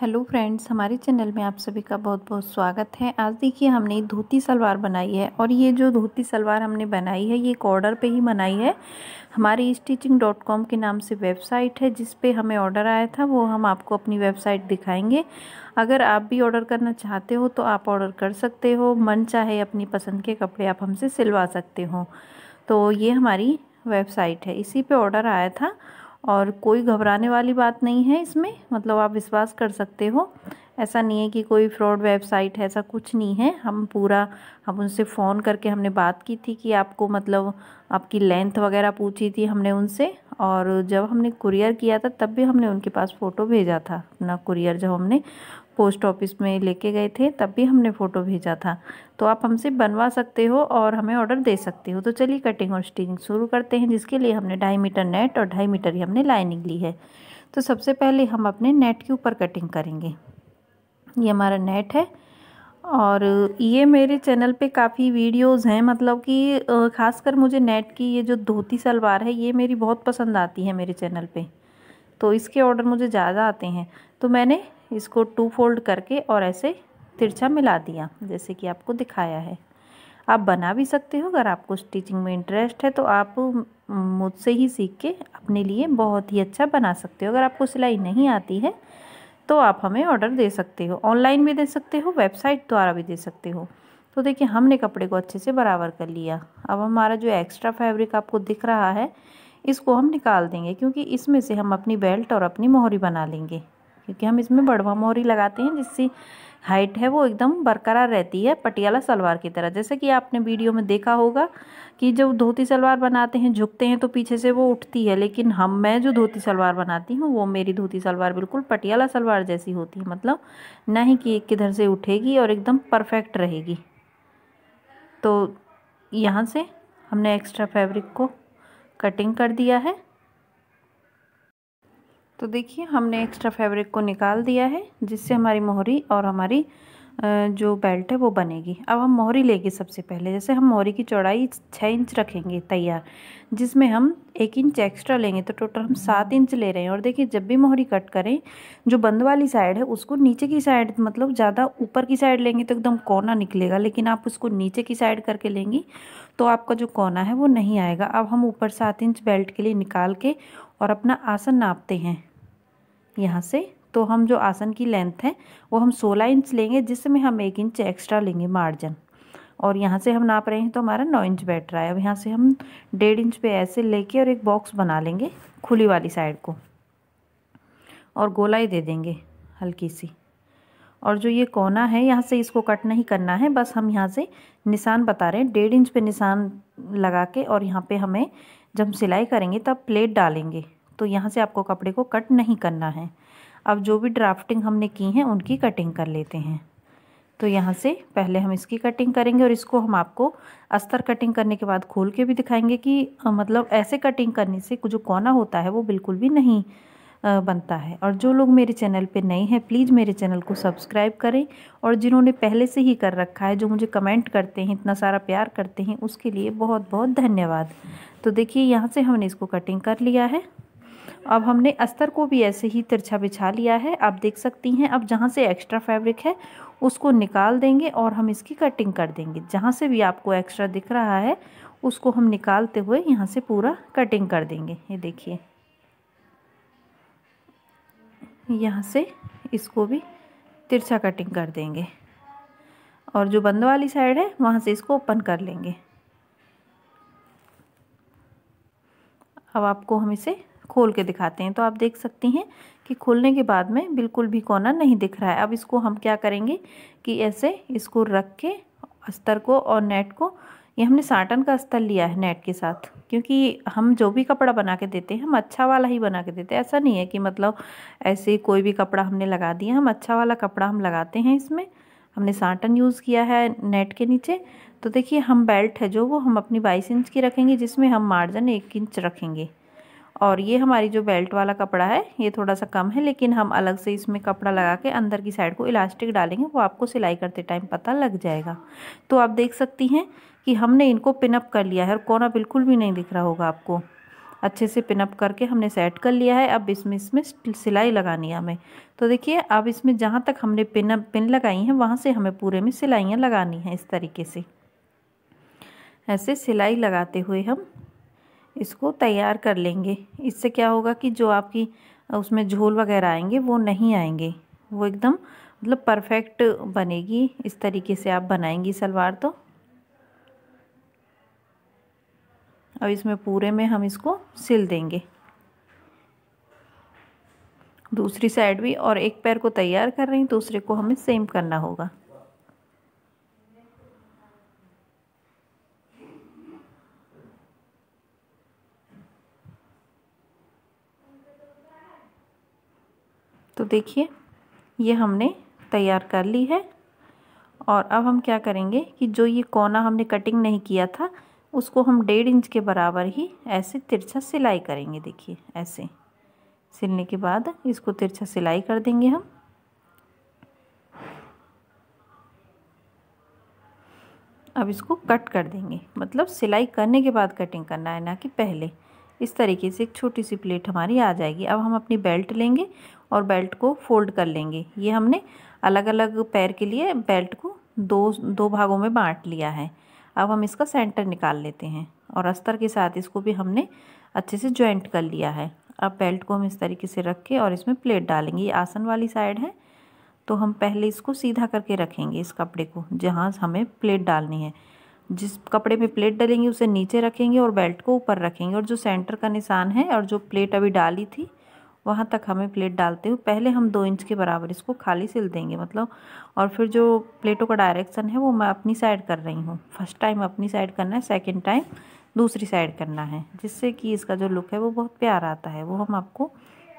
hello friends हमारे channel में आप सभी का बहुत बहुत स्वागत है आज देखिए हमने धोती सलवार बनाई है और ये जो धोती सलवार हमने बनाई है ये एक ऑर्डर पर ही बनाई है हमारी स्टिचिंग डॉट कॉम के नाम से वेबसाइट है जिस पे हमें ऑर्डर आया था वो हम आपको अपनी वेबसाइट दिखाएंगे अगर आप भी ऑर्डर करना चाहते हो तो आप ऑर्डर कर सकते हो मन चाहे अपनी पसंद के कपड़े आप हमसे सिलवा सकते हो तो ये हमारी वेबसाइट है इसी पर ऑर्डर आया था और कोई घबराने वाली बात नहीं है इसमें मतलब आप विश्वास कर सकते हो ऐसा नहीं है कि कोई फ्रॉड वेबसाइट है ऐसा कुछ नहीं है हम पूरा हम उनसे फ़ोन करके हमने बात की थी कि आपको मतलब आपकी लेंथ वगैरह पूछी थी हमने उनसे और जब हमने कुरियर किया था तब भी हमने उनके पास फ़ोटो भेजा था अपना कुरियर जब हमने पोस्ट ऑफिस में लेके गए थे तब भी हमने फ़ोटो भेजा था तो आप हमसे बनवा सकते हो और हमें ऑर्डर दे सकते हो तो चलिए कटिंग और स्टिचिंग शुरू करते हैं जिसके लिए हमने ढाई मीटर नेट और ढाई मीटर ही हमने लाइनिंग ली है तो सबसे पहले हम अपने नेट के ऊपर कटिंग करेंगे ये हमारा नेट है और ये मेरे चैनल पे काफ़ी वीडियोस हैं मतलब कि ख़ासकर मुझे नेट की ये जो धोती सलवार है ये मेरी बहुत पसंद आती है मेरे चैनल पे तो इसके ऑर्डर मुझे ज़्यादा आते हैं तो मैंने इसको टू फोल्ड करके और ऐसे तिरछा मिला दिया जैसे कि आपको दिखाया है आप बना भी सकते हो अगर आपको स्टिचिंग में इंटरेस्ट है तो आप मुझसे ही सीख के अपने लिए बहुत ही अच्छा बना सकते हो अगर आपको सिलाई नहीं आती है तो आप हमें ऑर्डर दे सकते हो ऑनलाइन भी दे सकते हो वेबसाइट द्वारा भी दे सकते हो तो देखिए हमने कपड़े को अच्छे से बराबर कर लिया अब हमारा जो एक्स्ट्रा फैब्रिक आपको दिख रहा है इसको हम निकाल देंगे क्योंकि इसमें से हम अपनी बेल्ट और अपनी मोहरी बना लेंगे क्योंकि हम इसमें बढ़वा मोहरी लगाते हैं जिससे हाइट है वो एकदम बरकरार रहती है पटियाला सलवार की तरह जैसे कि आपने वीडियो में देखा होगा कि जब धोती सलवार बनाते हैं झुकते हैं तो पीछे से वो उठती है लेकिन हम मैं जो धोती सलवार बनाती हूँ वो मेरी धोती सलवार बिल्कुल पटियाला सलवार जैसी होती है मतलब ना ही कि किधर से उठेगी और एकदम परफेक्ट रहेगी तो यहाँ से हमने एक्स्ट्रा फैब्रिक को कटिंग कर दिया है तो देखिए हमने एक्स्ट्रा फैब्रिक को निकाल दिया है जिससे हमारी मोहरी और हमारी जो बेल्ट है वो बनेगी अब हम मोहरी लेंगे सबसे पहले जैसे हम मोहरी की चौड़ाई छः इंच रखेंगे तैयार जिसमें हम एक इंच एक्स्ट्रा लेंगे तो टोटल हम सात इंच ले रहे हैं और देखिए जब भी मोहरी कट करें जो बंद वाली साइड है उसको नीचे की साइड मतलब ज़्यादा ऊपर की साइड लेंगे तो एकदम कोना निकलेगा लेकिन आप उसको नीचे की साइड करके लेंगी तो आपका जो कोना है वो नहीं आएगा अब हम ऊपर सात इंच बेल्ट के लिए निकाल के और अपना आसन नापते हैं यहाँ से तो हम जो आसन की लेंथ है वो हम सोलह इंच लेंगे जिसमें हम एक इंच एक्स्ट्रा लेंगे मार्जिन और यहाँ से हम नाप रहे हैं तो हमारा नौ इंच बैठ रहा है अब यहाँ से हम डेढ़ इंच पे ऐसे लेके और एक बॉक्स बना लेंगे खुली वाली साइड को और गोलाई दे देंगे हल्की सी और जो ये कोना है यहाँ से इसको कट नहीं करना है बस हम यहाँ से निशान बता रहे हैं डेढ़ इंच पे निशान लगा के और यहाँ पे हमें जब सिलाई करेंगे तब प्लेट डालेंगे तो यहाँ से आपको कपड़े को कट नहीं करना है अब जो भी ड्राफ्टिंग हमने की है उनकी कटिंग कर लेते हैं तो यहाँ से पहले हम इसकी कटिंग करेंगे और इसको हम आपको अस्तर कटिंग करने के बाद खोल के भी दिखाएंगे कि मतलब ऐसे कटिंग करने से जो कोना होता है वो बिल्कुल भी नहीं बनता है और जो लोग मेरे चैनल पे नए हैं प्लीज़ मेरे चैनल को सब्सक्राइब करें और जिन्होंने पहले से ही कर रखा है जो मुझे कमेंट करते हैं इतना सारा प्यार करते हैं उसके लिए बहुत बहुत धन्यवाद तो देखिए यहाँ से हमने इसको कटिंग कर लिया है अब हमने अस्तर को भी ऐसे ही तिरछा बिछा लिया है आप देख सकती हैं अब जहाँ से एक्स्ट्रा फैब्रिक है उसको निकाल देंगे और हम इसकी कटिंग कर देंगे जहाँ से भी आपको एक्स्ट्रा दिख रहा है उसको हम निकालते हुए यहाँ से पूरा कटिंग कर देंगे ये देखिए यहाँ से इसको भी तिरछा कटिंग कर देंगे और जो बंद वाली साइड है वहाँ से इसको ओपन कर लेंगे अब आपको हम इसे खोल के दिखाते हैं तो आप देख सकती हैं कि खोलने के बाद में बिल्कुल भी कोना नहीं दिख रहा है अब इसको हम क्या करेंगे कि ऐसे इसको रख के अस्तर को और नेट को ये हमने साटन का अस्तर लिया है नेट के साथ क्योंकि हम जो भी कपड़ा बना के देते हैं हम अच्छा वाला ही बना के देते हैं ऐसा नहीं है कि मतलब ऐसे कोई भी कपड़ा हमने लगा दिया हम अच्छा वाला कपड़ा हम लगाते हैं इसमें हमने साटन यूज़ किया है नेट के नीचे तो देखिए हम बेल्ट है जो वो हम अपनी बाईस इंच की रखेंगे जिसमें हम मार्जन एक इंच रखेंगे और ये हमारी जो बेल्ट वाला कपड़ा है ये थोड़ा सा कम है लेकिन हम अलग से इसमें कपड़ा लगा के अंदर की साइड को इलास्टिक डालेंगे वो आपको सिलाई करते टाइम पता लग जाएगा तो आप देख सकती हैं कि हमने इनको पिनअप कर लिया है और कोना बिल्कुल भी नहीं दिख रहा होगा आपको अच्छे से पिनअप करके हमने सेट कर लिया है अब इसमें इसमें सिलाई लगानी है हमें तो देखिए अब इसमें जहाँ तक हमने पिनअप पिन लगाई हैं वहाँ से हमें पूरे में सिलाइयाँ लगानी हैं इस तरीके से ऐसे सिलाई लगाते हुए हम इसको तैयार कर लेंगे इससे क्या होगा कि जो आपकी उसमें झोल वगैरह आएंगे वो नहीं आएंगे वो एकदम मतलब परफेक्ट बनेगी इस तरीके से आप बनाएंगी सलवार तो अब इसमें पूरे में हम इसको सिल देंगे दूसरी साइड भी और एक पैर को तैयार कर रही दूसरे को हमें सेम करना होगा तो देखिए ये हमने तैयार कर ली है और अब हम क्या करेंगे कि जो ये कोना हमने कटिंग नहीं किया था उसको हम डेढ़ इंच के बराबर ही ऐसे तिरछा सिलाई करेंगे देखिए ऐसे सिलने के बाद इसको तिरछा सिलाई कर देंगे हम अब इसको कट कर देंगे मतलब सिलाई करने के बाद कटिंग करना है ना कि पहले इस तरीके से एक छोटी सी प्लेट हमारी आ जाएगी अब हम अपनी बेल्ट लेंगे और बेल्ट को फोल्ड कर लेंगे ये हमने अलग अलग पैर के लिए बेल्ट को दो दो भागों में बांट लिया है अब हम इसका सेंटर निकाल लेते हैं और अस्तर के साथ इसको भी हमने अच्छे से ज्वाइंट कर लिया है अब बेल्ट को हम इस तरीके से रख के और इसमें प्लेट डालेंगे ये आसन वाली साइड है तो हम पहले इसको सीधा करके रखेंगे इस कपड़े को जहाँ हमें प्लेट डालनी है जिस कपड़े में प्लेट डलेंगी उसे नीचे रखेंगे और बेल्ट को ऊपर रखेंगे और जो सेंटर का निशान है और जो प्लेट अभी डाली थी वहाँ तक हमें प्लेट डालते हुए पहले हम दो इंच के बराबर इसको खाली सिल देंगे मतलब और फिर जो प्लेटों का डायरेक्शन है वो मैं अपनी साइड कर रही हूँ फर्स्ट टाइम अपनी साइड करना है सेकेंड टाइम दूसरी साइड करना है जिससे कि इसका जो लुक है वो बहुत प्यारा आता है वो हम आपको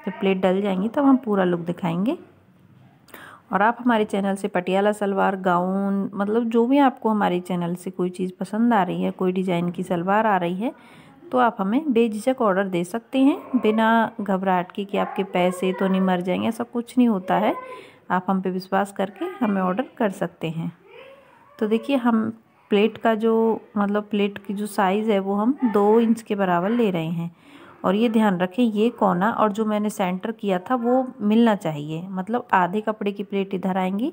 जब प्लेट डल जाएंगी तब हम पूरा लुक दिखाएंगे और आप हमारे चैनल से पटियाला सलवार गाउन मतलब जो भी आपको हमारे चैनल से कोई चीज़ पसंद आ रही है कोई डिज़ाइन की सलवार आ रही है तो आप हमें बेझिझक ऑर्डर दे सकते हैं बिना घबराहट के कि आपके पैसे तो नहीं मर जाएंगे ऐसा कुछ नहीं होता है आप हम पे विश्वास करके हमें ऑर्डर कर सकते हैं तो देखिए हम प्लेट का जो मतलब प्लेट की जो साइज़ है वो हम दो इंच के बराबर ले रहे हैं और ये ध्यान रखें ये कोना और जो मैंने सेंटर किया था वो मिलना चाहिए मतलब आधे कपड़े की प्लेट इधर आएंगी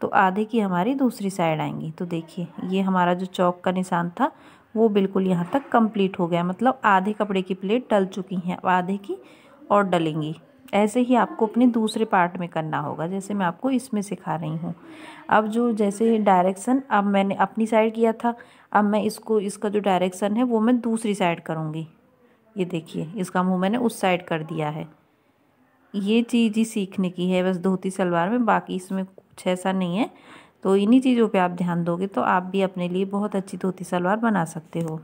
तो आधे की हमारी दूसरी साइड आएंगी तो देखिए ये हमारा जो चौक का निशान था वो बिल्कुल यहाँ तक कंप्लीट हो गया मतलब आधे कपड़े की प्लेट डल चुकी हैं अब आधे की और डलेंगी ऐसे ही आपको अपने दूसरे पार्ट में करना होगा जैसे मैं आपको इसमें सिखा रही हूँ अब जो जैसे डायरेक्शन अब मैंने अपनी साइड किया था अब मैं इसको इसका जो डायरेक्शन है वो मैं दूसरी साइड करूँगी ये देखिए इसका मुंह मैंने उस साइड कर दिया है ये चीज़ ही सीखने की है बस धोती सलवार में बाकी इसमें कुछ ऐसा नहीं है तो इन्हीं चीज़ों पे आप ध्यान दोगे तो आप भी अपने लिए बहुत अच्छी धोती सलवार बना सकते हो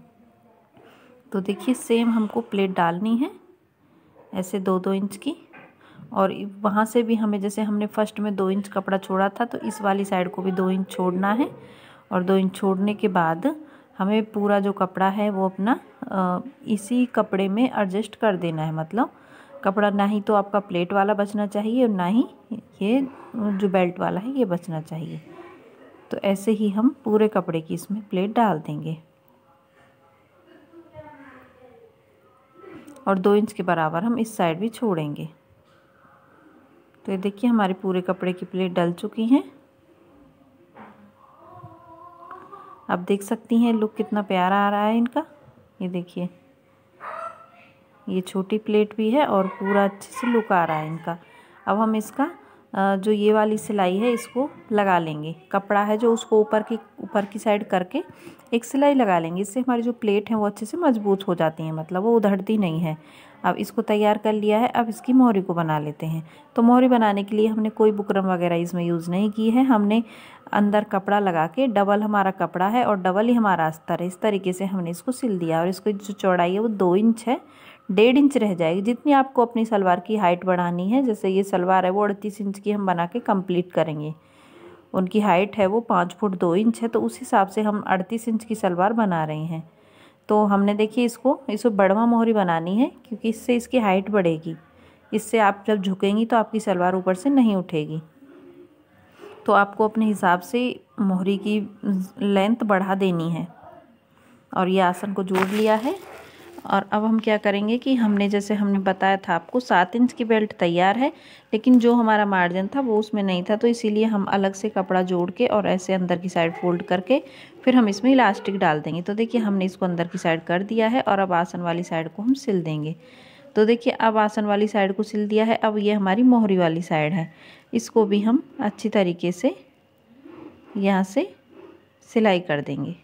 तो देखिए सेम हमको प्लेट डालनी है ऐसे दो दो इंच की और वहाँ से भी हमें जैसे हमने फर्स्ट में दो इंच कपड़ा छोड़ा था तो इस वाली साइड को भी दो इंच छोड़ना है और दो इंच छोड़ने के बाद हमें पूरा जो कपड़ा है वो अपना इसी कपड़े में एडजस्ट कर देना है मतलब कपड़ा ना ही तो आपका प्लेट वाला बचना चाहिए और ना ही ये जो बेल्ट वाला है ये बचना चाहिए तो ऐसे ही हम पूरे कपड़े की इसमें प्लेट डाल देंगे और दो इंच के बराबर हम इस साइड भी छोड़ेंगे तो ये देखिए हमारे पूरे कपड़े की प्लेट डल चुकी हैं आप देख सकती हैं लुक कितना प्यारा आ रहा है इनका ये देखिए ये छोटी प्लेट भी है और पूरा अच्छे से लुक आ रहा है इनका अब हम इसका जो ये वाली सिलाई है इसको लगा लेंगे कपड़ा है जो उसको ऊपर की ऊपर की साइड करके एक सिलाई लगा लेंगे इससे हमारी जो प्लेट है वो अच्छे से मजबूत हो जाती है मतलब वो उधड़ती नहीं है अब इसको तैयार कर लिया है अब इसकी मोहरी को बना लेते हैं तो मोहरी बनाने के लिए हमने कोई बुकरम वगैरह इसमें यूज़ नहीं की है हमने अंदर कपड़ा लगा के डबल हमारा कपड़ा है और डबल ही हमारा अस्तर है इस तरीके से हमने इसको सिल दिया और इसकी जो चौड़ाई है वो दो इंच है डेढ़ इंच रह जाएगी जितनी आपको अपनी सलवार की हाइट बढ़ानी है जैसे ये सलवार है वो अड़तीस इंच की हम बना के कम्प्लीट करेंगे उनकी हाइट है वो पाँच फुट दो इंच है तो उस हिसाब से हम अड़तीस इंच की सलवार बना रहे हैं तो हमने देखिए इसको इसको बड़वा मोहरी बनानी है क्योंकि इससे इसकी हाइट बढ़ेगी इससे आप जब झुकेंगी तो आपकी सलवार ऊपर से नहीं उठेगी तो आपको अपने हिसाब से मोहरी की लेंथ बढ़ा देनी है और ये आसन को जोड़ लिया है और अब हम क्या करेंगे कि हमने जैसे हमने बताया था आपको सात इंच की बेल्ट तैयार है लेकिन जो हमारा मार्जिन था वो उसमें नहीं था तो इसीलिए हम अलग से कपड़ा जोड़ के और ऐसे अंदर की साइड फोल्ड करके फिर हम इसमें इलास्टिक डाल देंगे तो देखिए हमने इसको अंदर की साइड कर दिया है और अब आसन वाली साइड को हम सिल देंगे तो देखिए अब आसन वाली साइड को सिल दिया है अब ये हमारी मोहरी वाली साइड है इसको भी हम अच्छी तरीके से यहाँ से सिलाई कर देंगे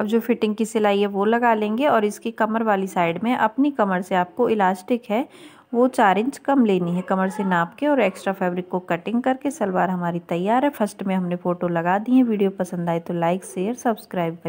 अब जो फिटिंग की सिलाई है वो लगा लेंगे और इसकी कमर वाली साइड में अपनी कमर से आपको इलास्टिक है वो चार इंच कम लेनी है कमर से नाप के और एक्स्ट्रा फैब्रिक को कटिंग करके सलवार हमारी तैयार है फर्स्ट में हमने फ़ोटो लगा दी है वीडियो पसंद आए तो लाइक शेयर सब्सक्राइब